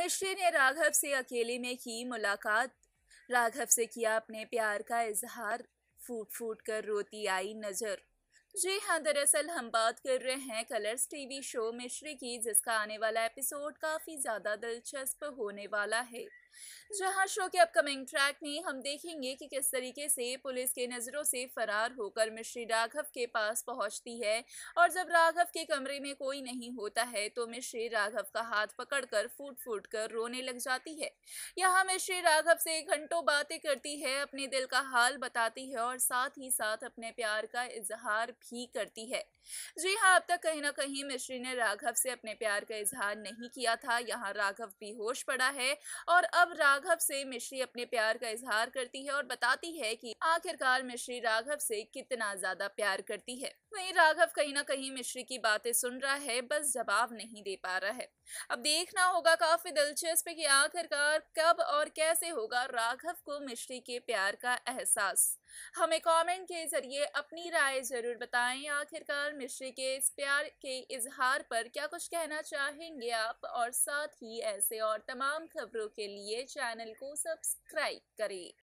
तनुश्री ने राघव से अकेले में की मुलाकात राघव से किया अपने प्यार का इजहार फूट फूट कर रोती आई नजर जी हाँ दरअसल हम बात कर रहे हैं कलर्स टीवी शो मिश्री की जिसका आने वाला एपिसोड काफ़ी ज़्यादा दिलचस्प होने वाला है जहां शो के अपकमिंग ट्रैक में हम देखेंगे कि किस तरीके से पुलिस के नज़रों से फरार होकर मिश्री राघव के पास पहुंचती है और जब राघव के कमरे में कोई नहीं होता है तो मिश्री राघव का हाथ पकड़कर फूट फूट कर रोने लग जाती है यहां मिश्री राघव से घंटों बातें करती है अपने दिल का हाल बताती है और साथ ही साथ अपने प्यार का इजहार भी करती है जी हाँ अब तक कहीं ना कहीं मिश्री ने राघव से अपने प्यार का इजहार नहीं किया था यहाँ राघव बेहोश पड़ा है और अब राघव से मिश्री अपने प्यार का इजहार करती है और बताती है कि आखिरकार मिश्री राघव से कितना ज्यादा प्यार करती है वहीं राघव कहीं ना कहीं मिश्री की बातें सुन रहा है बस जवाब नहीं दे पा रहा है अब देखना होगा काफी दिलचस्प कि आखिरकार कब और कैसे होगा राघव को मिश्री के प्यार का एहसास हमें कमेंट के जरिए अपनी राय जरूर बता बताएं आखिरकार मिश्री के इस प्यार के इजहार पर क्या कुछ कहना चाहेंगे आप और साथ ही ऐसे और तमाम खबरों के लिए चैनल को सब्सक्राइब करें